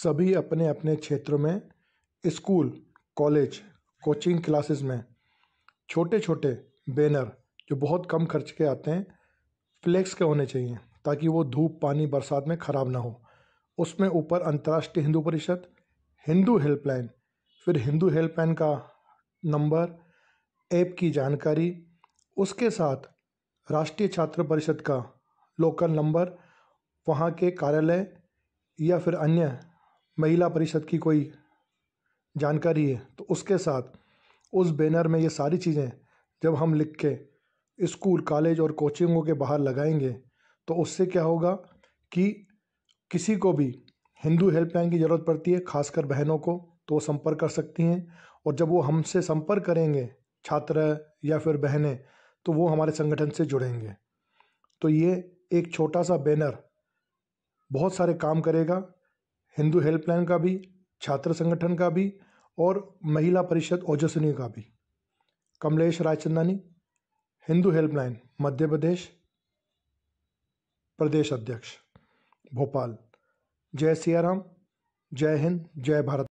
सभी अपने अपने क्षेत्रों में स्कूल कॉलेज कोचिंग क्लासेस में छोटे छोटे बैनर जो बहुत कम खर्च के आते हैं फ्लेक्स के होने चाहिए ताकि वो धूप पानी बरसात में ख़राब ना हो उसमें ऊपर अंतर्राष्ट्रीय हिंदू परिषद हिंदू हेल्पलाइन फिर हिंदू हेल्पलाइन का नंबर ऐप की जानकारी उसके साथ राष्ट्रीय छात्र परिषद का लोकल नंबर वहाँ के कार्यालय या फिर अन्य महिला परिषद की कोई जानकारी है तो उसके साथ उस बैनर में ये सारी चीज़ें जब हम लिख के स्कूल कॉलेज और कोचिंगों के बाहर लगाएंगे तो उससे क्या होगा कि किसी को भी हिंदू हेल्पलाइन की ज़रूरत पड़ती है खासकर बहनों को तो वो संपर्क कर सकती हैं और जब वो हमसे संपर्क करेंगे छात्र या फिर बहनें तो वो हमारे संगठन से जुड़ेंगे तो ये एक छोटा सा बैनर बहुत सारे काम करेगा हिंदू हेल्पलाइन का भी छात्र संगठन का भी और महिला परिषद ओजस्वनी का भी कमलेश रायचंदानी हिंदू हेल्पलाइन मध्य प्रदेश प्रदेश अध्यक्ष भोपाल जय सियाराम जय हिंद जय भारत